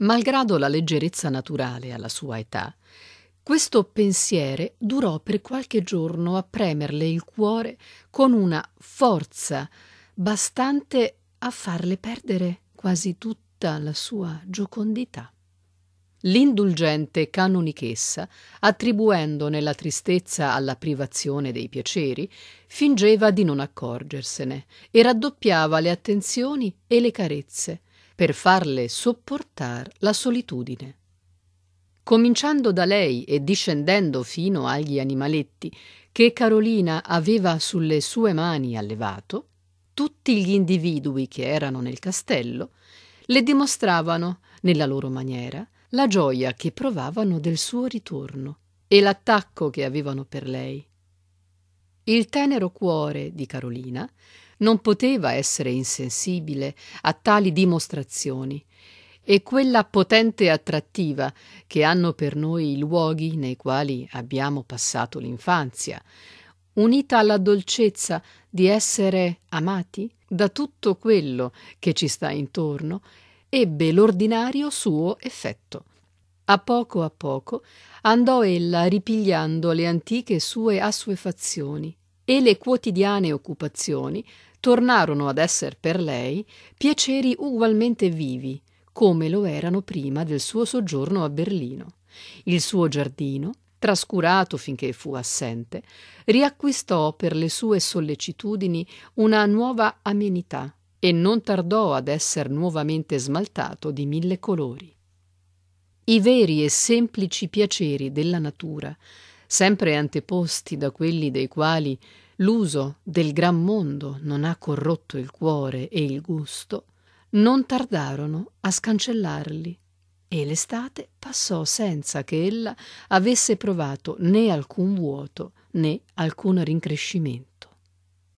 Malgrado la leggerezza naturale alla sua età, questo pensiere durò per qualche giorno a premerle il cuore con una forza bastante a farle perdere quasi tutta la sua giocondità. L'indulgente canonichessa, attribuendone la tristezza alla privazione dei piaceri, fingeva di non accorgersene e raddoppiava le attenzioni e le carezze, per farle sopportar la solitudine. Cominciando da lei e discendendo fino agli animaletti che Carolina aveva sulle sue mani allevato, tutti gli individui che erano nel castello le dimostravano, nella loro maniera, la gioia che provavano del suo ritorno e l'attacco che avevano per lei. Il tenero cuore di Carolina non poteva essere insensibile a tali dimostrazioni e quella potente attrattiva che hanno per noi i luoghi nei quali abbiamo passato l'infanzia, unita alla dolcezza di essere amati da tutto quello che ci sta intorno, ebbe l'ordinario suo effetto. A poco a poco andò ella ripigliando le antiche sue assuefazioni e le quotidiane occupazioni tornarono ad essere per lei piaceri ugualmente vivi, come lo erano prima del suo soggiorno a Berlino. Il suo giardino, trascurato finché fu assente, riacquistò per le sue sollecitudini una nuova amenità e non tardò ad essere nuovamente smaltato di mille colori i veri e semplici piaceri della natura, sempre anteposti da quelli dei quali l'uso del gran mondo non ha corrotto il cuore e il gusto, non tardarono a scancellarli e l'estate passò senza che ella avesse provato né alcun vuoto né alcun rincrescimento.